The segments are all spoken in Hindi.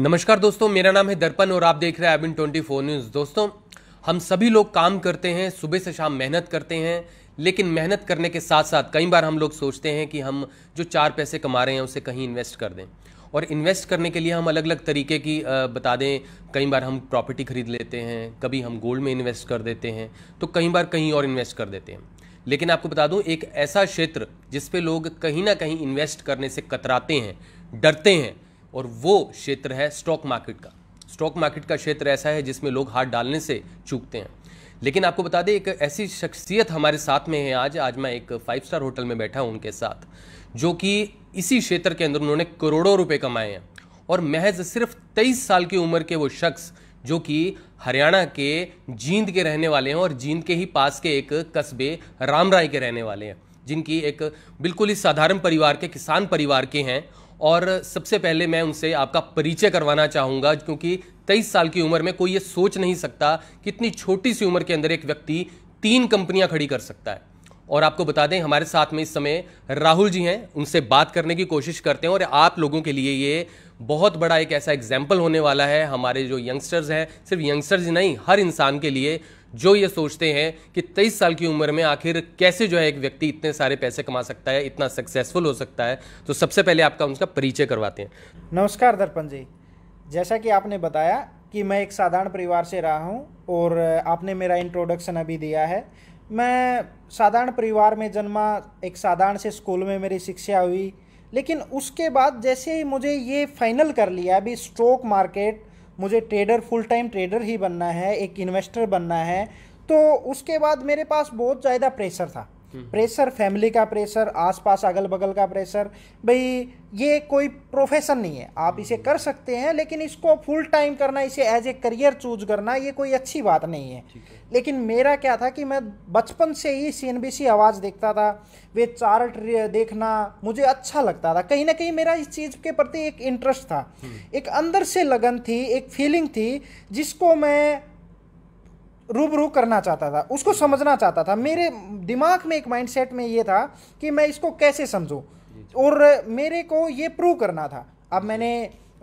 नमस्कार दोस्तों मेरा नाम है दर्पण और आप देख रहे हैं एबिन ट्वेंटी फोर न्यूज़ दोस्तों हम सभी लोग काम करते हैं सुबह से शाम मेहनत करते हैं लेकिन मेहनत करने के साथ साथ कई बार हम लोग सोचते हैं कि हम जो चार पैसे कमा रहे हैं उसे कहीं इन्वेस्ट कर दें और इन्वेस्ट करने के लिए हम अलग अलग तरीके की बता दें कई बार हम प्रॉपर्टी खरीद लेते हैं कभी हम गोल्ड में इन्वेस्ट कर देते हैं तो कई बार कहीं और इन्वेस्ट कर देते हैं लेकिन आपको बता दूं एक ऐसा क्षेत्र जिसपे लोग कहीं ना कहीं इन्वेस्ट करने से कतराते हैं डरते हैं और वो क्षेत्र है स्टॉक मार्केट का स्टॉक मार्केट का क्षेत्र ऐसा है जिसमें लोग हाथ डालने से चूकते हैं लेकिन आपको बता दें एक ऐसी शख्सियत हमारे साथ में है आज आज मैं एक फाइव स्टार होटल में बैठा हूँ उनके साथ जो कि इसी क्षेत्र के अंदर उन्होंने करोड़ों रुपए कमाए हैं और महज सिर्फ तेईस साल की उम्र के वो शख्स जो कि हरियाणा के जींद के रहने वाले हैं और जींद के ही पास के एक कस्बे रामराय के रहने वाले हैं जिनकी एक बिल्कुल ही साधारण परिवार के किसान परिवार के हैं और सबसे पहले मैं उनसे आपका परिचय करवाना चाहूँगा क्योंकि तेईस साल की उम्र में कोई ये सोच नहीं सकता कि इतनी छोटी सी उम्र के अंदर एक व्यक्ति तीन कंपनियां खड़ी कर सकता है और आपको बता दें हमारे साथ में इस समय राहुल जी हैं उनसे बात करने की कोशिश करते हैं और आप लोगों के लिए ये बहुत बड़ा एक ऐसा एग्जाम्पल होने वाला है हमारे जो यंगस्टर्स हैं सिर्फ यंगस्टर्स नहीं हर इंसान के लिए जो ये सोचते हैं कि तेईस साल की उम्र में आखिर कैसे जो है एक व्यक्ति इतने सारे पैसे कमा सकता है इतना सक्सेसफुल हो सकता है तो सबसे पहले आपका उनका परिचय करवाते हैं नमस्कार दर्पण जी जैसा कि आपने बताया कि मैं एक साधारण परिवार से रहा हूँ और आपने मेरा इंट्रोडक्शन अभी दिया है मैं साधारण परिवार में जन्मा एक साधारण से स्कूल में मेरी शिक्षा हुई लेकिन उसके बाद जैसे ही मुझे ये फाइनल कर लिया अभी स्टॉक मार्केट मुझे ट्रेडर फुल टाइम ट्रेडर ही बनना है एक इन्वेस्टर बनना है तो उसके बाद मेरे पास बहुत ज़्यादा प्रेशर था प्रेशर फैमिली का प्रेशर आसपास अगल बगल का प्रेशर भाई ये कोई प्रोफेशन नहीं है आप इसे कर सकते हैं लेकिन इसको फुल टाइम करना इसे एज ए करियर चूज करना ये कोई अच्छी बात नहीं है, है। लेकिन मेरा क्या था कि मैं बचपन से ही सी आवाज़ देखता था वे चार्ट देखना मुझे अच्छा लगता था कहीं ना कहीं मेरा इस चीज़ के प्रति एक इंटरेस्ट था हम्म। एक अंदर से लगन थी एक फीलिंग थी जिसको मैं रूबरू करना चाहता था उसको समझना चाहता था मेरे दिमाग में एक माइंडसेट में ये था कि मैं इसको कैसे समझूं और मेरे को ये प्रूव करना था अब मैंने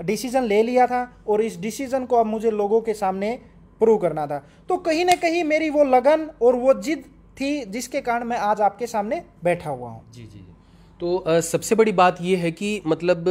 डिसीज़न ले लिया था और इस डिसीज़न को अब मुझे लोगों के सामने प्रूव करना था तो कहीं ना कहीं मेरी वो लगन और वो जिद थी जिसके कारण मैं आज आपके सामने बैठा हुआ हूँ जी जी तो आ, सबसे बड़ी बात यह है कि मतलब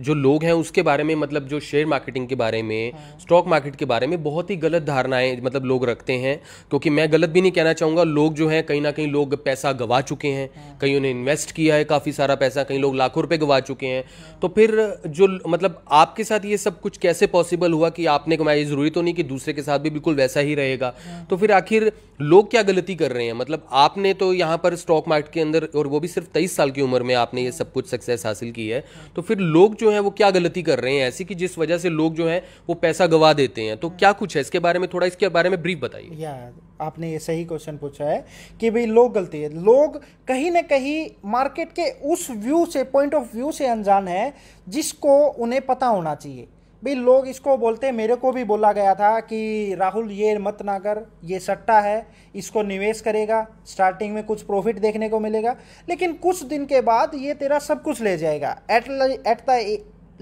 जो लोग हैं उसके बारे में मतलब जो शेयर मार्केटिंग के बारे में स्टॉक हाँ। मार्केट के बारे में बहुत ही गलत धारणाएं मतलब लोग रखते हैं क्योंकि मैं गलत भी नहीं कहना चाहूंगा लोग जो है कहीं ना कहीं लोग पैसा गवा चुके हैं हाँ। कहीं उन्हें इन्वेस्ट किया है काफ़ी सारा पैसा कहीं लोग लाखों रुपए गवा चुके हैं हाँ। तो फिर जो मतलब आपके साथ ये सब कुछ कैसे पॉसिबल हुआ कि आपने कमाया ज़रूरी तो नहीं कि दूसरे के साथ भी बिल्कुल वैसा ही रहेगा तो फिर आखिर लोग क्या गलती कर रहे हैं मतलब आपने तो यहाँ पर स्टॉक मार्केट के अंदर और वो भी सिर्फ तेईस साल की उम्र में आपने ये सब कुछ सक्सेस हासिल की है तो फिर लोग जो है वो क्या गलती कर रहे हैं ऐसी कि जिस वजह से लोग जो है वो पैसा गवा देते हैं तो क्या कुछ है इसके बारे में थोड़ा इसके बारे में ब्रीफ बताइए या आपने ये सही क्वेश्चन पूछा है कि भाई लोग गलती है लोग कहीं ना कहीं मार्केट के उस व्यू से पॉइंट ऑफ व्यू से अनजान है जिसको उन्हें पता होना चाहिए भाई लोग इसको बोलते मेरे को भी बोला गया था कि राहुल ये मत ना कर ये सट्टा है इसको निवेश करेगा स्टार्टिंग में कुछ प्रॉफिट देखने को मिलेगा लेकिन कुछ दिन के बाद ये तेरा सब कुछ ले जाएगा एट एट द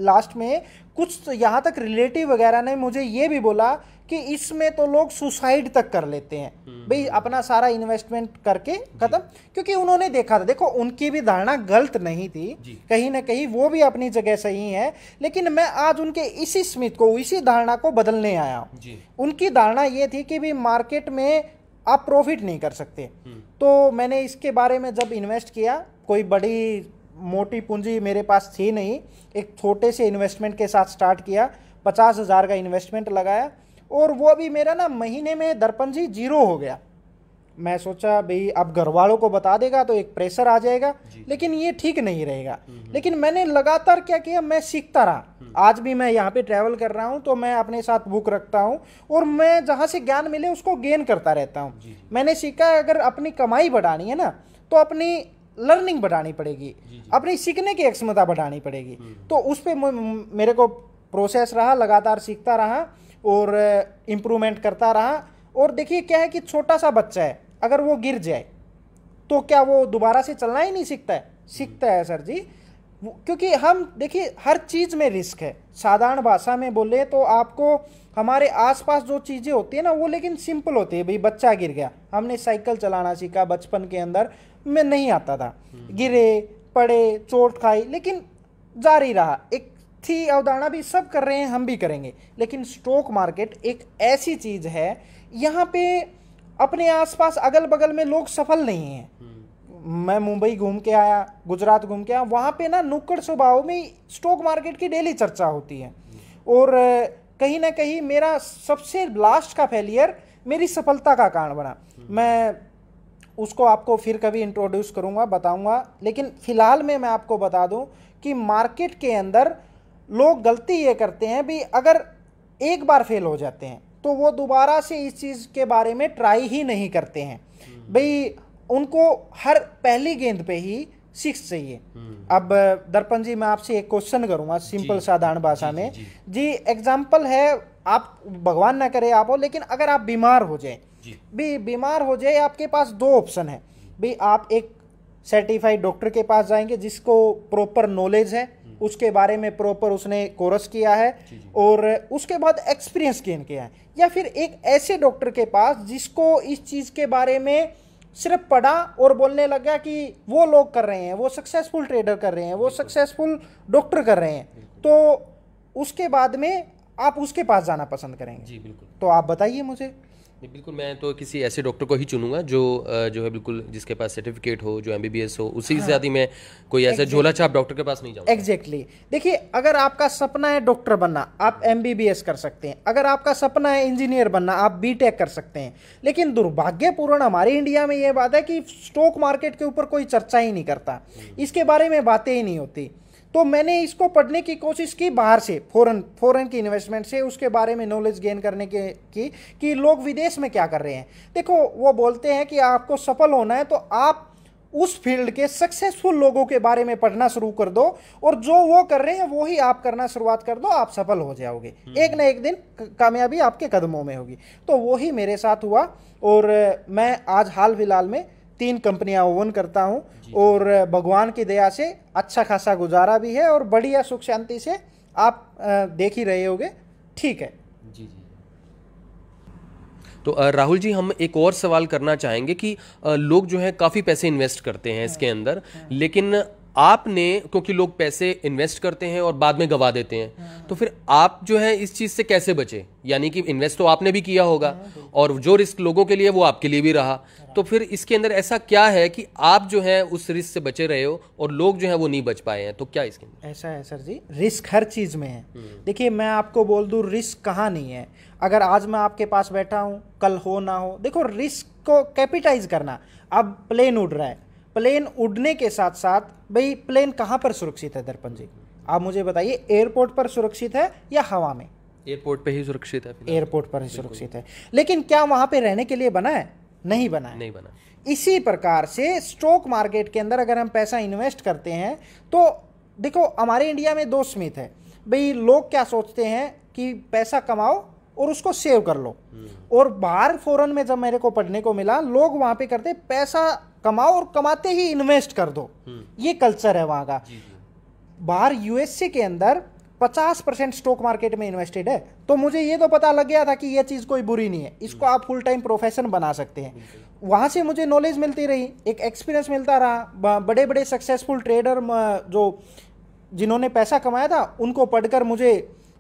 लास्ट में कुछ तो यहाँ तक रिलेटिव वगैरह ने मुझे ये भी बोला कि इसमें तो लोग सुसाइड तक कर लेते हैं हम्म, भाई हम्म, अपना सारा इन्वेस्टमेंट करके खत्म क्योंकि उन्होंने देखा था देखो उनकी भी धारणा गलत नहीं थी कहीं ना कहीं वो भी अपनी जगह सही है लेकिन मैं आज उनके इसी स्मित को इसी धारणा को बदलने आया हूँ उनकी धारणा ये थी कि भी मार्केट में आप प्रॉफिट नहीं कर सकते हम्म। तो मैंने इसके बारे में जब इन्वेस्ट किया कोई बड़ी मोटी पूंजी मेरे पास थी नहीं एक छोटे से इन्वेस्टमेंट के साथ स्टार्ट किया पचास हज़ार का इन्वेस्टमेंट लगाया और वो भी मेरा ना महीने में दर्पण जी जीरो हो गया मैं सोचा भाई अब घर वालों को बता देगा तो एक प्रेशर आ जाएगा लेकिन ये ठीक नहीं रहेगा हम्म, हम्म। लेकिन मैंने लगातार क्या किया मैं सीखता रहा हम्म। आज भी मैं यहाँ पे ट्रैवल कर रहा हूँ तो मैं अपने साथ बुक रखता हूँ और मैं जहाँ से ज्ञान मिले उसको गेन करता रहता हूँ मैंने सीखा अगर अपनी कमाई बढ़ानी है ना तो अपनी लर्निंग बढ़ानी पड़ेगी अपनी सीखने की क्षमता बढ़ानी पड़ेगी हम्म। तो उस पर मेरे को प्रोसेस रहा लगातार सीखता रहा और इम्प्रूवमेंट करता रहा और देखिए क्या है कि छोटा सा बच्चा है अगर वो गिर जाए तो क्या वो दोबारा से चलना ही नहीं सीखता है हम्म। सीखता है सर जी क्योंकि हम देखिए हर चीज़ में रिस्क है साधारण भाषा में बोले तो आपको हमारे आसपास जो चीज़ें होती है ना वो लेकिन सिंपल होती है भाई बच्चा गिर गया हमने साइकिल चलाना सीखा बचपन के अंदर में नहीं आता था गिरे पड़े चोट खाई लेकिन जारी रहा एक थी अवधारणा भी सब कर रहे हैं हम भी करेंगे लेकिन स्टॉक मार्केट एक ऐसी चीज़ है यहाँ पे अपने आसपास अगल बगल में लोग सफल नहीं हैं हम्म। मैं मुंबई घूम के आया गुजरात घूम के आया वहाँ पे ना नुक्कड़ स्वभाव में स्टॉक मार्केट की डेली चर्चा होती है हम्म। और कहीं ना कहीं मेरा सबसे लास्ट का फेलियर मेरी सफलता का कारण बना हम्म। मैं उसको आपको फिर कभी इंट्रोड्यूस करूँगा बताऊँगा लेकिन फ़िलहाल में मैं आपको बता दूँ कि मार्केट के अंदर लोग गलती ये करते हैं भी अगर एक बार फेल हो जाते हैं तो वो दोबारा से इस चीज़ के बारे में ट्राई ही नहीं करते हैं हम्म। भाई उनको हर पहली गेंद पे ही सिक्स चाहिए हम्म। अब दर्पण जी मैं आपसे एक क्वेश्चन करूँगा सिंपल साधारण भाषा में जी एग्जाम्पल है आप भगवान ना करे आप हो लेकिन अगर आप बीमार हो जाए भी बीमार हो जाए आपके पास दो ऑप्शन है भी आप एक सर्टिफाइड डॉक्टर के पास जाएंगे जिसको प्रॉपर नॉलेज है हम्म। उसके बारे में प्रॉपर उसने कोर्स किया है और उसके बाद एक्सपीरियंस गेन किया है या फिर एक ऐसे डॉक्टर के पास जिसको इस चीज़ के बारे में सिर्फ पढ़ा और बोलने लगा कि वो लोग कर रहे हैं वो सक्सेसफुल ट्रेडर कर रहे हैं वो सक्सेसफुल डॉक्टर कर रहे हैं तो उसके बाद में आप उसके पास जाना पसंद करेंगे जी बिल्कुल तो आप बताइए मुझे नहीं बिल्कुल मैं तो किसी ऐसे डॉक्टर को ही चुनूंगा जो जो है बिल्कुल जिसके पास सर्टिफिकेट हो जो एमबीबीएस हो उसी हाँ। से साथ मैं कोई ऐसा exactly. झोला छाप डॉक्टर के पास नहीं जाऊंगा एग्जैक्टली exactly. देखिए अगर आपका सपना है डॉक्टर बनना आप एमबीबीएस कर सकते हैं अगर आपका सपना है इंजीनियर बनना आप बी कर सकते हैं लेकिन दुर्भाग्यपूर्ण हमारे इंडिया में ये बात है कि स्टॉक मार्केट के ऊपर कोई चर्चा ही नहीं करता हम्म। इसके बारे में बातें ही नहीं होती तो मैंने इसको पढ़ने की कोशिश की बाहर से फ़ौरन फॉरेन की इन्वेस्टमेंट से उसके बारे में नॉलेज गेन करने के की कि लोग विदेश में क्या कर रहे हैं देखो वो बोलते हैं कि आपको सफल होना है तो आप उस फील्ड के सक्सेसफुल लोगों के बारे में पढ़ना शुरू कर दो और जो वो कर रहे हैं वो ही आप करना शुरुआत कर दो आप सफल हो जाओगे हम्म। एक ना एक दिन कामयाबी आपके कदमों में होगी तो वही मेरे साथ हुआ और मैं आज हाल फिलहाल में तीन कंपनियां ओवन करता हूं और भगवान की दया से अच्छा खासा गुजारा भी है और बढ़िया सुख शांति से आप देख ही रहे होंगे ठीक है जी जी तो राहुल जी हम एक और सवाल करना चाहेंगे कि लोग जो है काफ़ी पैसे इन्वेस्ट करते हैं इसके हाँ। अंदर लेकिन आपने क्योंकि लोग पैसे इन्वेस्ट करते हैं और बाद में गवा देते हैं तो फिर आप जो है इस चीज़ से कैसे बचे यानी कि इन्वेस्ट तो आपने भी किया होगा और जो रिस्क लोगों के लिए वो आपके लिए भी रहा तो फिर इसके अंदर ऐसा क्या है कि आप जो है उस रिस्क से बचे रहे हो और लोग जो है वो नहीं बच पाए हैं तो क्या इसके अंदर ऐसा है सर जी रिस्क हर चीज़ में है देखिए मैं आपको बोल दू रिस्क कहाँ नहीं है अगर आज मैं आपके पास बैठा हूँ कल हो ना हो देखो रिस्क को कैपिटाइज करना अब प्लेन उड़ रहा है प्लेन उड़ने के साथ साथ भाई प्लेन कहाँ पर सुरक्षित है दर्पण जी आप मुझे बताइए एयरपोर्ट पर सुरक्षित है या हवा में एयरपोर्ट पे ही सुरक्षित है एयरपोर्ट पर ही सुरक्षित है लेकिन क्या वहाँ पे रहने के लिए बना है नहीं बना है नहीं बना इसी प्रकार से स्टॉक मार्केट के अंदर अगर हम पैसा इन्वेस्ट करते हैं तो देखो हमारे इंडिया में दो स्मित है भाई लोग क्या सोचते हैं कि पैसा कमाओ और उसको सेव कर लो हम्म। और बाहर फॉरन में जब मेरे को पढ़ने को मिला लोग वहाँ पे करते पैसा कमाओ और कमाते ही इन्वेस्ट कर दो हम्म। ये कल्चर है वहाँ का बाहर यूएसए के अंदर 50 परसेंट स्टॉक मार्केट में इन्वेस्टेड है तो मुझे ये तो पता लग गया था कि यह चीज़ कोई बुरी नहीं है इसको हम्म। आप फुल टाइम प्रोफेशन बना सकते हैं वहाँ से मुझे नॉलेज मिलती रही एक एक्सपीरियंस मिलता रहा बड़े बड़े सक्सेसफुल ट्रेडर जो जिन्होंने पैसा कमाया था उनको पढ़कर मुझे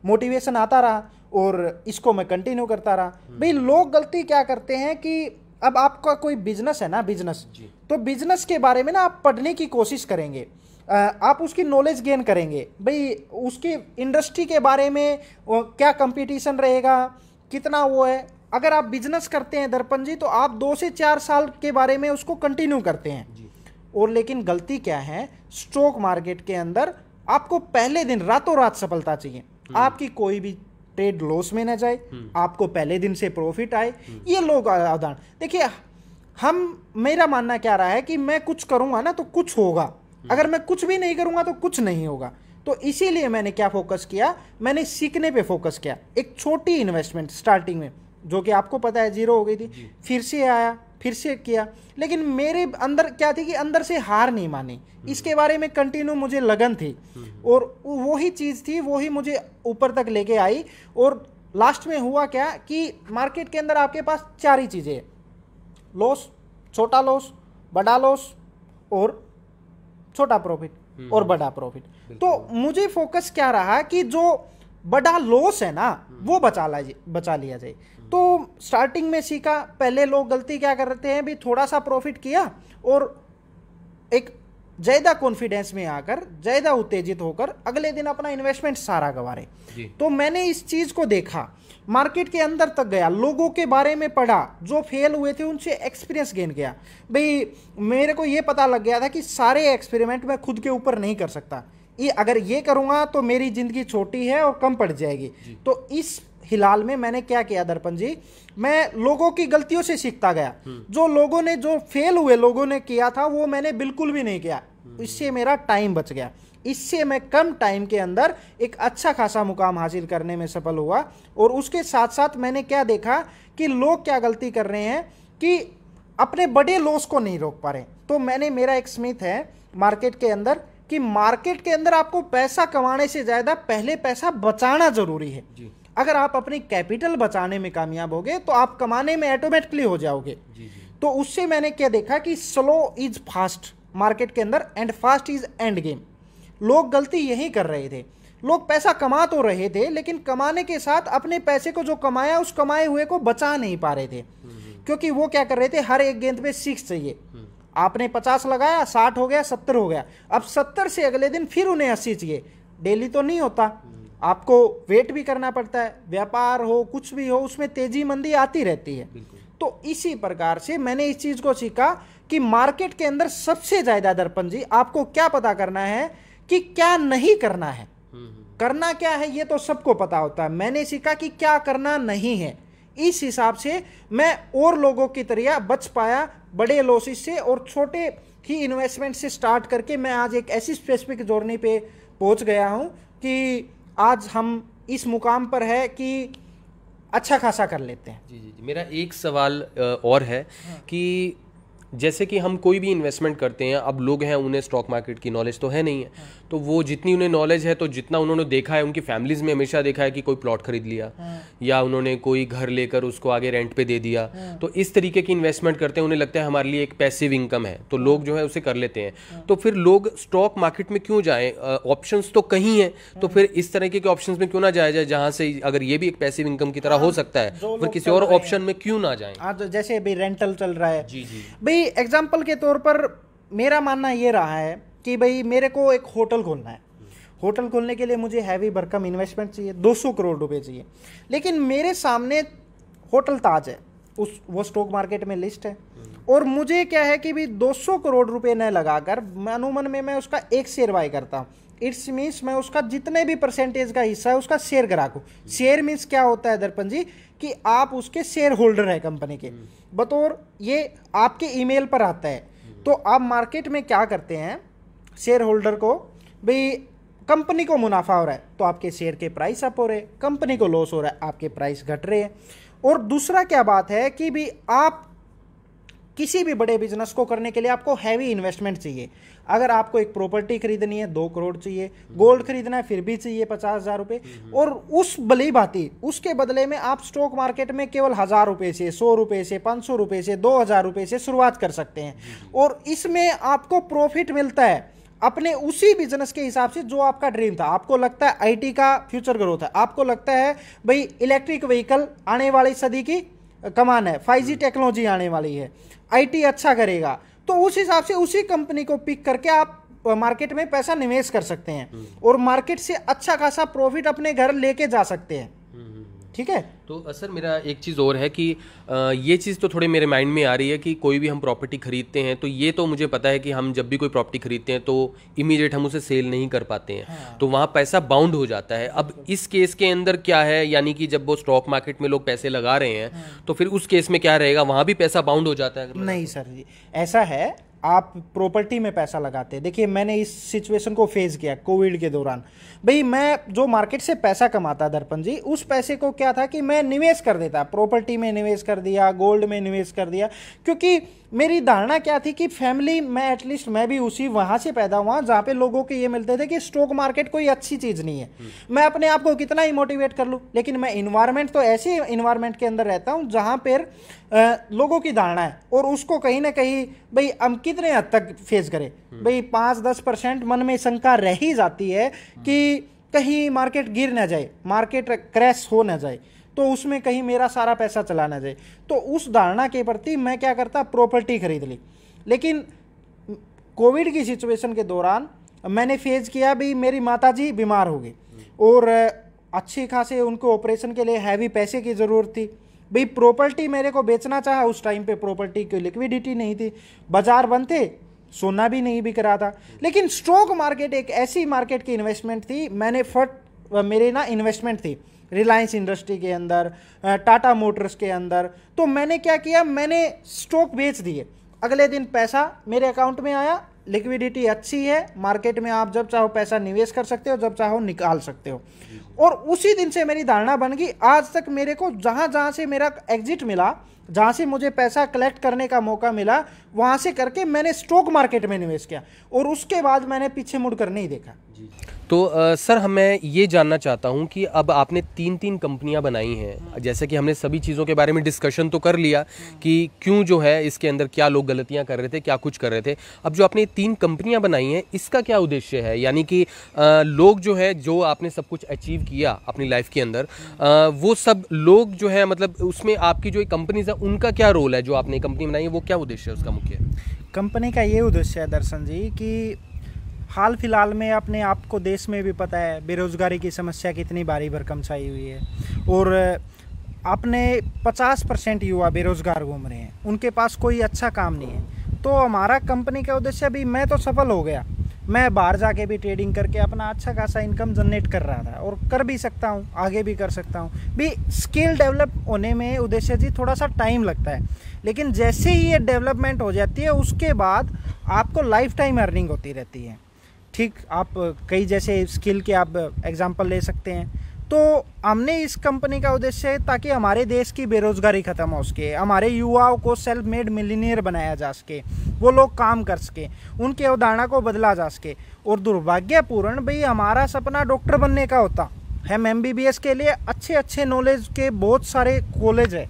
मोटिवेशन आता रहा और इसको मैं कंटिन्यू करता रहा हम्म। भाई लोग गलती क्या करते हैं कि अब आपका कोई बिजनेस है ना बिजनेस तो बिजनेस के बारे में ना आप पढ़ने की कोशिश करेंगे आप उसकी नॉलेज गेन करेंगे भाई उसकी इंडस्ट्री के बारे में क्या कंपटीशन रहेगा कितना वो है अगर आप बिजनेस करते हैं दर्पण जी तो आप दो से चार साल के बारे में उसको कंटिन्यू करते हैं और लेकिन गलती क्या है स्टॉक मार्केट के अंदर आपको पहले दिन रातों रात सफलता चाहिए हम्म। आपकी कोई भी ट्रेड लॉस में ना जाए हम्म। आपको पहले दिन से प्रॉफिट आए ये लोग अवधारण देखिए हम मेरा मानना क्या रहा है कि मैं कुछ करूंगा ना तो कुछ होगा हम्म। अगर मैं कुछ भी नहीं करूंगा तो कुछ नहीं होगा तो इसीलिए मैंने क्या फोकस किया मैंने सीखने पे फोकस किया एक छोटी इन्वेस्टमेंट स्टार्टिंग में जो कि आपको पता है जीरो हो गई थी फिर से आया फिर से किया लेकिन मेरे अंदर क्या थी कि अंदर से हार नहीं मानी हम्म। इसके बारे में कंटिन्यू मुझे लगन थी हम्म। और वही चीज़ थी वही मुझे ऊपर तक लेके आई और लास्ट में हुआ क्या कि मार्केट के अंदर आपके पास चार ही चीज़ें लॉस छोटा लॉस बड़ा लॉस और छोटा प्रॉफिट हम्म। और बड़ा प्रॉफिट तो मुझे फोकस क्या रहा कि जो बड़ा लॉस है ना वो बचा ला बचा लिया जाए तो स्टार्टिंग में सीखा पहले लोग गलती क्या करते हैं भी थोड़ा सा प्रॉफिट किया और एक ज़्यादा कॉन्फिडेंस में आकर ज़्यादा उत्तेजित होकर अगले दिन अपना इन्वेस्टमेंट सारा गंवा रहे तो मैंने इस चीज़ को देखा मार्केट के अंदर तक गया लोगों के बारे में पढ़ा जो फेल हुए थे उनसे एक्सपीरियंस गेन किया भाई मेरे को ये पता लग गया था कि सारे एक्सपेरिमेंट मैं खुद के ऊपर नहीं कर सकता ये अगर ये करूँगा तो मेरी ज़िंदगी छोटी है और कम पड़ जाएगी तो इस फिलहाल में मैंने क्या किया दर्पण जी मैं लोगों की गलतियों से सीखता गया हम्म। जो लोगों ने जो फेल हुए लोगों ने किया था वो मैंने बिल्कुल भी नहीं किया हम्म। इससे मेरा टाइम बच गया इससे मैं कम टाइम के अंदर एक अच्छा खासा मुकाम हासिल करने में सफल हुआ और उसके साथ साथ मैंने क्या देखा कि लोग क्या गलती कर रहे हैं कि अपने बड़े लॉस को नहीं रोक पा रहे तो मैंने मेरा एक स्मिथ है मार्केट के अंदर कि मार्केट के अंदर आपको पैसा कमाने से ज़्यादा पहले पैसा बचाना ज़रूरी है जी अगर आप अपनी कैपिटल बचाने में कामयाब होगे तो आप कमाने में ऑटोमेटिकली हो जाओगे जी जी। तो उससे मैंने क्या देखा कि स्लो इज फास्ट मार्केट के अंदर and fast is end game लोग गलती यही कर रहे थे लोग पैसा कमा तो रहे थे लेकिन कमाने के साथ अपने पैसे को जो कमाया उस कमाए हुए को बचा नहीं पा रहे थे हम्म। क्योंकि वो क्या कर रहे थे हर एक गेंद में सिक्स चाहिए हम्म। आपने पचास लगाया साठ हो गया सत्तर हो गया अब सत्तर से अगले दिन फिर उन्हें अस्सी चाहिए डेली तो नहीं होता हम्म। आपको वेट भी करना पड़ता है व्यापार हो कुछ भी हो उसमें तेजी मंदी आती रहती है तो इसी प्रकार से मैंने इस चीज़ को सीखा कि मार्केट के अंदर सबसे ज़्यादा दर्पण जी आपको क्या पता करना है कि क्या नहीं करना है हम्म, हम्म। करना क्या है ये तो सबको पता होता है मैंने सीखा कि क्या करना नहीं है इस हिसाब से मैं और लोगों की तरह बच पाया बड़े लोसिस से और छोटे ही इन्वेस्टमेंट से स्टार्ट करके मैं आज एक ऐसी स्पेसिफिक जर्नी पे पहुंच गया हूँ कि आज हम इस मुकाम पर है कि अच्छा खासा कर लेते हैं जी जी जी मेरा एक सवाल और है हाँ। कि जैसे कि हम कोई भी इन्वेस्टमेंट करते हैं अब लोग हैं उन्हें स्टॉक मार्केट की नॉलेज तो है नहीं है हाँ। तो वो जितनी उन्हें नॉलेज है तो जितना उन्होंने देखा है उनकी फैमिलीज में हमेशा देखा है कि कोई प्लॉट खरीद लिया हाँ। या उन्होंने कोई घर लेकर उसको आगे रेंट पे दे दिया हाँ। तो इस तरीके की इन्वेस्टमेंट करते हैं उन्हें लगता है हमारे लिए एक पैसिव इनकम है तो लोग जो है उसे कर लेते हैं हाँ। तो फिर लोग स्टॉक मार्केट में क्यों जाए ऑप्शन तो कहीं है तो फिर इस तरीके के ऑप्शन में क्यों ना जाया जाए जहां से अगर ये भी एक पैसिव इनकम की तरह हो सकता है फिर किसी और ऑप्शन में क्यों ना जाए जैसे रेंटल चल रहा है जी जी भाई एग्जाम्पल के तौर पर मेरा मानना ये रहा है कि भाई मेरे को एक होटल खोलना है होटल खोलने के लिए मुझे हैवी भरकम इन्वेस्टमेंट चाहिए 200 करोड़ रुपए चाहिए लेकिन मेरे सामने होटल ताज है उस वो स्टॉक मार्केट में लिस्ट है और मुझे क्या है कि भाई 200 करोड़ रुपए न लगाकर अनुमन में मैं उसका एक शेयर बाय करता हूँ इट्स मीन्स मैं उसका जितने भी परसेंटेज का हिस्सा है उसका शेयर ग्राहक हूँ शेयर मीन्स क्या होता है दर्पण जी कि आप उसके शेयर होल्डर हैं कंपनी के बतौर ये आपके ईमेल पर आता है तो आप मार्केट में क्या करते हैं शेयर होल्डर को भाई कंपनी को मुनाफा हो रहा है तो आपके शेयर के प्राइस अप हो रहे हैं कंपनी को लॉस हो रहा है आपके प्राइस घट रहे हैं और दूसरा क्या बात है कि भी आप किसी भी बड़े बिजनेस को करने के लिए आपको हैवी इन्वेस्टमेंट चाहिए अगर आपको एक प्रॉपर्टी खरीदनी है दो करोड़ चाहिए गोल्ड खरीदना है फिर भी चाहिए पचास हज़ार रुपये हम्म। और उस भली भांति उसके बदले में आप स्टॉक मार्केट में केवल हज़ार रुपये से सौ रुपये से पाँच सौ रुपये से दो हज़ार रुपये से शुरुआत कर सकते हैं हम्म। और इसमें आपको प्रॉफिट मिलता है अपने उसी बिजनेस के हिसाब से जो आपका ड्रीम था आपको लगता है आईटी का फ्यूचर ग्रोथ है आपको लगता है भाई इलेक्ट्रिक व्हीकल आने वाली सदी की कमान है फाइव टेक्नोलॉजी हम्म। आने वाली है आईटी अच्छा करेगा तो उस हिसाब से उसी कंपनी को पिक करके आप मार्केट में पैसा निवेश कर सकते हैं हम्म। और मार्केट से अच्छा खासा प्रॉफिट अपने घर लेके जा सकते हैं ठीक है तो सर मेरा एक चीज़ और है कि आ, ये चीज़ तो थोड़ी मेरे माइंड में आ रही है कि कोई भी हम प्रॉपर्टी खरीदते हैं तो ये तो मुझे पता है कि हम जब भी कोई प्रॉपर्टी खरीदते हैं तो इमीडिएट हम उसे सेल नहीं कर पाते हैं हाँ। तो वहाँ पैसा बाउंड हो जाता है अब इस केस के अंदर क्या है यानी कि जब वो स्टॉक मार्केट में लोग पैसे लगा रहे हैं हाँ। तो फिर उस केस में क्या रहेगा वहाँ भी पैसा बाउंड हो जाता है नहीं सर जी ऐसा है आप प्रॉपर्टी में पैसा लगाते हैं देखिए मैंने इस सिचुएशन को फेस किया कोविड के दौरान भाई मैं जो मार्केट से पैसा कमाता दर्पण जी उस पैसे को क्या था कि मैं निवेश कर देता प्रॉपर्टी में निवेश कर दिया गोल्ड में निवेश कर दिया क्योंकि मेरी धारणा क्या थी कि फैमिली मैं एटलीस्ट मैं भी उसी वहाँ से पैदा हुआ जहाँ पे लोगों के ये मिलते थे कि स्टॉक मार्केट कोई अच्छी चीज़ नहीं है हम्म। मैं अपने आप को कितना ही मोटिवेट कर लूँ लेकिन मैं इन्वायरमेंट तो ऐसे इन्वायरमेंट के अंदर रहता हूँ जहाँ पर लोगों की धारणा है और उसको कहीं ना कहीं भाई अमकी कितने हद तक फेस करे भाई पांच दस परसेंट मन में शंका रह ही जाती है कि कहीं मार्केट गिर ना जाए मार्केट क्रैश हो ना जाए तो उसमें कहीं मेरा सारा पैसा चला ना जाए तो उस धारणा के प्रति मैं क्या करता प्रॉपर्टी खरीद ली लेकिन कोविड की सिचुएशन के दौरान मैंने फेस किया भी मेरी माता जी बीमार हो गई और अच्छी खासे उनको ऑपरेशन के लिए हैवी पैसे की ज़रूरत थी भाई प्रॉपर्टी मेरे को बेचना चाहा उस टाइम पे प्रॉपर्टी की लिक्विडिटी नहीं थी बाजार बंद थे सोना भी नहीं बिक रहा था लेकिन स्टॉक मार्केट एक ऐसी मार्केट की इन्वेस्टमेंट थी मैंने फट मेरे ना इन्वेस्टमेंट थी रिलायंस इंडस्ट्री के अंदर टाटा मोटर्स के अंदर तो मैंने क्या किया मैंने स्टॉक बेच दिए अगले दिन पैसा मेरे अकाउंट में आया लिक्विडिटी अच्छी है मार्केट में आप जब चाहो पैसा निवेश कर सकते हो जब चाहो निकाल सकते हो और उसी दिन से मेरी धारणा बन गई आज तक मेरे को जहाँ जहाँ से मेरा एग्जिट मिला जहाँ से मुझे पैसा कलेक्ट करने का मौका मिला वहाँ से करके मैंने स्टॉक मार्केट में निवेश किया और उसके बाद मैंने पीछे मुड़ नहीं देखा तो आ, सर हमें ये जानना चाहता हूँ कि अब आपने तीन तीन कंपनियाँ बनाई हैं जैसे कि हमने सभी चीज़ों के बारे में डिस्कशन तो कर लिया कि क्यों जो है इसके अंदर क्या लोग गलतियाँ कर रहे थे क्या कुछ कर रहे थे अब जो आपने तीन कंपनियाँ बनाई हैं इसका क्या उद्देश्य है यानी कि आ, लोग जो है जो आपने सब कुछ अचीव किया अपनी लाइफ के अंदर आ, वो सब लोग जो है मतलब उसमें आपकी जो कंपनीज है उनका क्या रोल है जो आपने कंपनी बनाई है वो क्या उद्देश्य है उसका मुख्य कंपनी का ये उद्देश्य है दर्शन जी कि हाल फिलहाल में अपने आप को देश में भी पता है बेरोज़गारी की समस्या कितनी भारी भरकम छाई हुई है और अपने 50 परसेंट युवा बेरोज़गार घूम रहे हैं उनके पास कोई अच्छा काम नहीं है तो हमारा कंपनी का उद्देश्य भी मैं तो सफल हो गया मैं बाहर जाके भी ट्रेडिंग करके अपना अच्छा खासा इनकम जनरेट कर रहा था और कर भी सकता हूँ आगे भी कर सकता हूँ भी स्किल डेवलप होने में उद्देश्य जी थोड़ा सा टाइम लगता है लेकिन जैसे ही ये डेवलपमेंट हो जाती है उसके बाद आपको लाइफ टाइम अर्निंग होती रहती है ठीक आप कई जैसे स्किल के आप एग्ज़ाम्पल ले सकते हैं तो हमने इस कंपनी का उद्देश्य है ताकि हमारे देश की बेरोज़गारी ख़त्म हो सके हमारे युवाओं को सेल्फ मेड मिलीनियर बनाया जा सके वो लोग काम कर सके उनके अवधारणा को बदला जा सके और दुर्भाग्यपूर्ण भाई हमारा सपना डॉक्टर बनने का होता हम एम के लिए अच्छे अच्छे नॉलेज के बहुत सारे कॉलेज है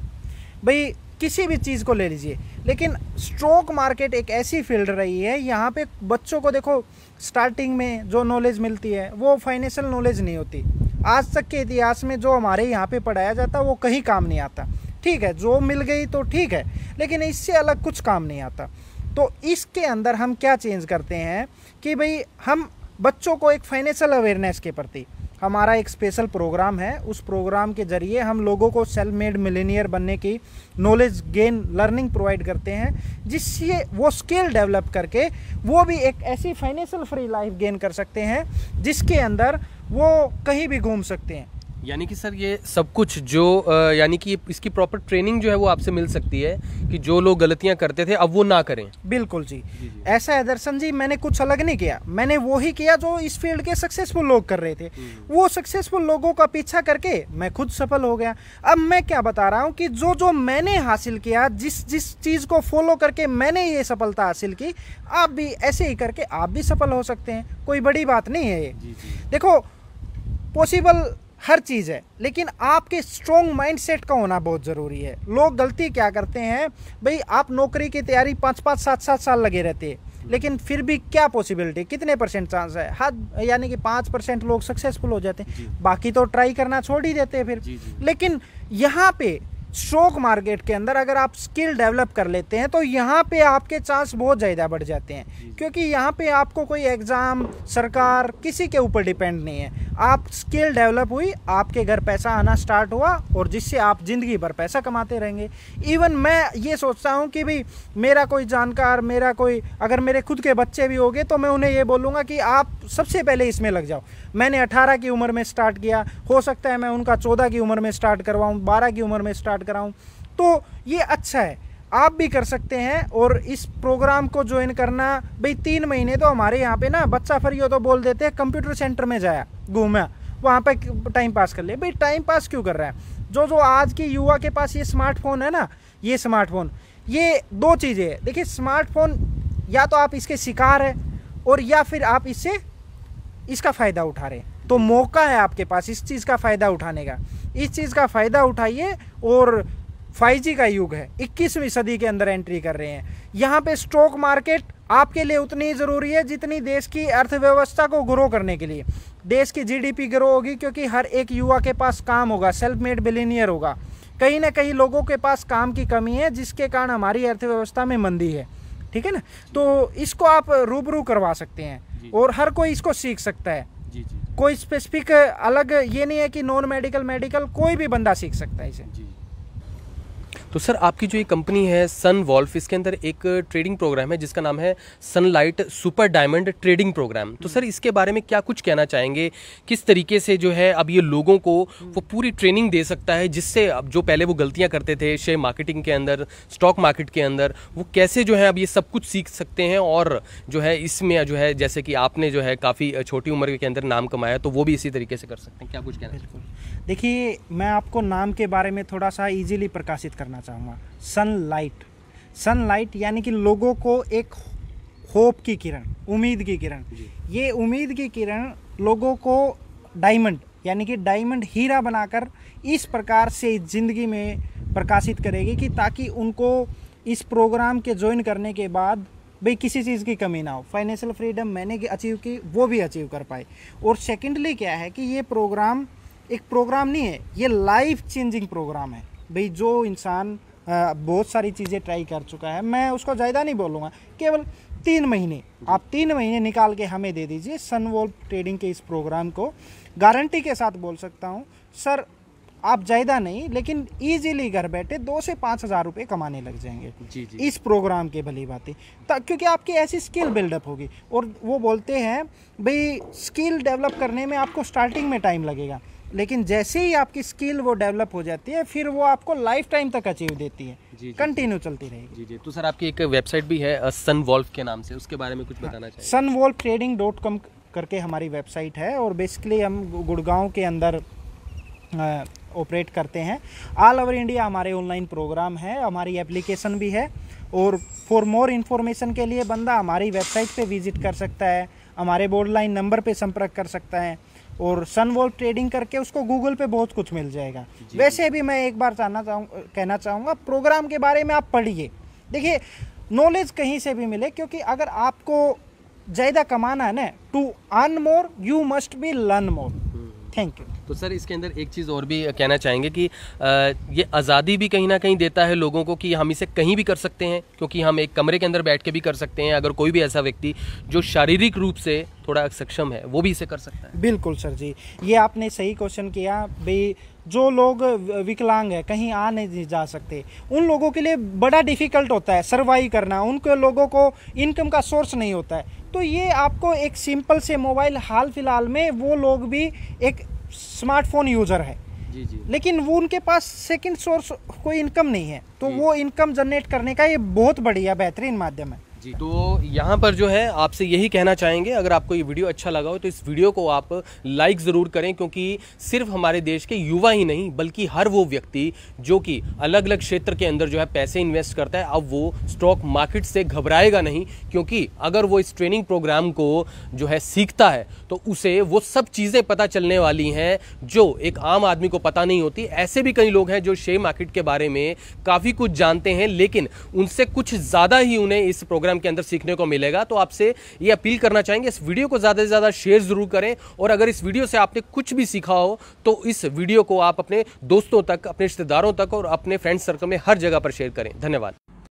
भाई किसी भी चीज़ को ले लीजिए लेकिन स्ट्रोक मार्केट एक ऐसी फील्ड रही है यहाँ पे बच्चों को देखो स्टार्टिंग में जो नॉलेज मिलती है वो फाइनेंशियल नॉलेज नहीं होती आज तक के इतिहास में जो हमारे यहाँ पे पढ़ाया जाता वो कहीं काम नहीं आता ठीक है जो मिल गई तो ठीक है लेकिन इससे अलग कुछ काम नहीं आता तो इसके अंदर हम क्या चेंज करते हैं कि भाई हम बच्चों को एक फाइनेंशियल अवेयरनेस के प्रति हमारा एक स्पेशल प्रोग्राम है उस प्रोग्राम के ज़रिए हम लोगों को सेल्फ मेड मिलेनियर बनने की नॉलेज गेन लर्निंग प्रोवाइड करते हैं जिससे वो स्किल डेवलप करके वो भी एक ऐसी फाइनेंशियल फ्री लाइफ गेन कर सकते हैं जिसके अंदर वो कहीं भी घूम सकते हैं यानी कि सर ये सब कुछ जो यानी कि इसकी प्रॉपर ट्रेनिंग जो है वो आपसे मिल सकती है कि जो लोग गलतियां करते थे अब वो ना करें बिल्कुल जी, जी, जी। ऐसा है दर्शन जी मैंने कुछ अलग नहीं किया मैंने वो ही किया जो इस फील्ड के सक्सेसफुल लोग कर रहे थे हम्म। वो सक्सेसफुल लोगों का पीछा करके मैं खुद सफल हो गया अब मैं क्या बता रहा हूँ कि जो जो मैंने हासिल किया जिस जिस चीज़ को फॉलो करके मैंने ये सफलता हासिल की आप भी ऐसे ही करके आप भी सफल हो सकते हैं कोई बड़ी बात नहीं है ये देखो पॉसिबल हर चीज़ है लेकिन आपके स्ट्रॉन्ग माइंडसेट का होना बहुत ज़रूरी है लोग गलती क्या करते हैं भाई आप नौकरी की तैयारी पाँच पाँच सात सात साल लगे रहते हैं लेकिन फिर भी क्या पॉसिबिलिटी कितने परसेंट चांस है हद यानी कि पाँच परसेंट लोग सक्सेसफुल हो जाते हैं बाकी तो ट्राई करना छोड़ ही देते हैं फिर जी, जी। लेकिन यहाँ पे स्टॉक मार्केट के अंदर अगर आप स्किल डेवलप कर लेते हैं तो यहाँ पे आपके चांस बहुत ज़्यादा बढ़ जाते हैं क्योंकि यहाँ पे आपको कोई एग्ज़ाम सरकार किसी के ऊपर डिपेंड नहीं है आप स्किल डेवलप हुई आपके घर पैसा आना स्टार्ट हुआ और जिससे आप ज़िंदगी भर पैसा कमाते रहेंगे इवन मैं ये सोचता हूँ कि भाई मेरा कोई जानकार मेरा कोई अगर मेरे खुद के बच्चे भी हो गए तो मैं उन्हें ये बोलूँगा कि आप सबसे पहले इसमें लग जाओ मैंने अठारह की उम्र में स्टार्ट किया हो सकता है मैं उनका चौदह की उम्र में स्टार्ट करवाऊँ बारह की उम्र में स्टार्ट स्टार्ट कराऊँ तो ये अच्छा है आप भी कर सकते हैं और इस प्रोग्राम को ज्वाइन करना भाई तीन महीने तो हमारे यहाँ पे ना बच्चा फ्री हो तो बोल देते हैं कंप्यूटर सेंटर में जाया घूमा वहाँ पे टाइम पास कर ले भाई टाइम पास क्यों कर रहा है जो जो आज के युवा के पास ये स्मार्टफोन है ना ये स्मार्टफोन ये दो चीज़ें हैं देखिए स्मार्टफोन या तो आप इसके शिकार है और या फिर आप इससे इसका फ़ायदा उठा रहे हैं तो मौका है आपके पास इस चीज़ का फ़ायदा उठाने का इस चीज़ का फ़ायदा उठाइए और 5G का युग है 21वीं सदी के अंदर एंट्री कर रहे हैं यहाँ पे स्टॉक मार्केट आपके लिए उतनी ज़रूरी है जितनी देश की अर्थव्यवस्था को ग्रो करने के लिए देश की जीडीपी ग्रो होगी क्योंकि हर एक युवा के पास काम होगा सेल्फ मेड बिलीनियर होगा कहीं ना कहीं लोगों के पास काम की कमी है जिसके कारण हमारी अर्थव्यवस्था में मंदी है ठीक है ना तो इसको आप रूबरू करवा सकते हैं और हर कोई इसको सीख सकता है जी जी कोई स्पेसिफिक अलग ये नहीं है कि नॉन मेडिकल मेडिकल कोई भी बंदा सीख सकता है इसे तो सर आपकी जो ये कंपनी है सन वॉल्फ इसके अंदर एक ट्रेडिंग प्रोग्राम है जिसका नाम है sunlight super diamond trading program तो हम्म। सर इसके बारे में क्या कुछ कहना चाहेंगे किस तरीके से जो है अब ये लोगों को हम्म। वो पूरी ट्रेनिंग दे सकता है जिससे अब जो पहले वो गलतियाँ करते थे शेयर मार्केटिंग के अंदर स्टॉक मार्केट के अंदर वो कैसे जो है अब ये सब कुछ सीख सकते हैं और जो है इसमें जो है जैसे कि आपने जो है काफ़ी छोटी उम्र के अंदर नाम कमाया तो वो भी इसी तरीके से कर सकते हैं क्या कुछ कहना है देखिए मैं आपको नाम के बारे में थोड़ा सा इजीली प्रकाशित करना चाहूँगा सनलाइट सनलाइट यानी कि लोगों को एक होप की किरण उम्मीद की किरण ये उम्मीद की किरण लोगों को डायमंड यानी कि डायमंड हीरा बनाकर इस प्रकार से ज़िंदगी में प्रकाशित करेगी कि ताकि उनको इस प्रोग्राम के ज्वाइन करने के बाद भाई किसी चीज़ की कमी ना हो फाइनेंशियल फ्रीडम मैंने अचीव की वो भी अचीव कर पाए और सेकेंडली क्या है कि ये प्रोग्राम एक प्रोग्राम नहीं है ये लाइफ चेंजिंग प्रोग्राम है भाई जो इंसान बहुत सारी चीज़ें ट्राई कर चुका है मैं उसको ज़्यादा नहीं बोलूँगा केवल तीन महीने आप तीन महीने निकाल के हमें दे दीजिए सनवोल्व ट्रेडिंग के इस प्रोग्राम को गारंटी के साथ बोल सकता हूँ सर आप ज़्यादा नहीं लेकिन इजीली घर बैठे दो से पाँच हज़ार रुपये कमाने लग जाएंगे जी जी इस प्रोग्राम के भली बातें क्योंकि आपकी ऐसी स्किल बिल्डअप होगी और वो बोलते हैं भाई स्किल डेवलप करने में आपको स्टार्टिंग में टाइम लगेगा लेकिन जैसे ही आपकी स्किल वो डेवलप हो जाती है फिर वो आपको लाइफ टाइम तक अचीव देती है कंटिन्यू चलती रहेगी जी जी तो सर आपकी एक वेबसाइट भी है सन वॉल्फ के नाम से उसके बारे में कुछ हाँ। बताना चाहिए sun wolf trading dot com करके हमारी वेबसाइट है और बेसिकली हम गुड़गांव के अंदर ऑपरेट करते हैं ऑल ओवर इंडिया हमारे ऑनलाइन प्रोग्राम है हमारी एप्लीकेशन भी है और फॉर मोर इन्फॉर्मेशन के लिए बंदा हमारी वेबसाइट पे विजिट कर सकता है हमारे बोर्ड लाइन नंबर पे संपर्क कर सकता है और सन वोल्ट ट्रेडिंग करके उसको गूगल पे बहुत कुछ मिल जाएगा वैसे भी मैं एक बार जानना चाहूँ कहना चाहूँगा प्रोग्राम के बारे में आप पढ़िए देखिए नॉलेज कहीं से भी मिले क्योंकि अगर आपको ज़्यादा कमाना है ना to earn more you must be learn more thank you तो सर इसके अंदर एक चीज़ और भी कहना चाहेंगे कि ये आज़ादी भी कहीं ना कहीं देता है लोगों को कि हम इसे कहीं भी कर सकते हैं क्योंकि हम एक कमरे के अंदर बैठ के भी कर सकते हैं अगर कोई भी ऐसा व्यक्ति जो शारीरिक रूप से थोड़ा सक्षम है वो भी इसे कर सकता है बिल्कुल सर जी ये आपने सही क्वेश्चन किया भाई जो लोग विकलांग है कहीं आ नहीं जा सकते उन लोगों के लिए बड़ा डिफिकल्ट होता है सर्वाइव करना उनके लोगों को इनकम का सोर्स नहीं होता है तो ये आपको एक सिंपल से मोबाइल हाल फिलहाल में वो लोग भी एक स्मार्टफोन यूज़र है जी जी लेकिन वो उनके पास सेकंड सोर्स कोई इनकम नहीं है तो वो इनकम जनरेट करने का ये बहुत बढ़िया बेहतरीन माध्यम है जी तो यहाँ पर जो है आपसे यही कहना चाहेंगे अगर आपको ये वीडियो अच्छा लगा हो तो इस वीडियो को आप लाइक ज़रूर करें क्योंकि सिर्फ हमारे देश के युवा ही नहीं बल्कि हर वो व्यक्ति जो कि अलग अलग क्षेत्र के अंदर जो है पैसे इन्वेस्ट करता है अब वो स्टॉक मार्केट से घबराएगा नहीं क्योंकि अगर वो इस ट्रेनिंग प्रोग्राम को जो है सीखता है तो उसे वो सब चीज़ें पता चलने वाली हैं जो एक आम आदमी को पता नहीं होती ऐसे भी कई लोग हैं जो शेयर मार्केट के बारे में काफ़ी कुछ जानते हैं लेकिन उनसे कुछ ज़्यादा ही उन्हें इस प्रोग्राम प्रोग्राम के अंदर सीखने को मिलेगा तो आपसे ये अपील करना चाहेंगे इस वीडियो को ज़्यादा से ज़्यादा शेयर ज़रूर करें और अगर इस वीडियो से आपने कुछ भी सीखा हो तो इस वीडियो को आप अपने दोस्तों तक अपने रिश्तेदारों तक और अपने फ्रेंड सर्कल में हर जगह पर शेयर करें धन्यवाद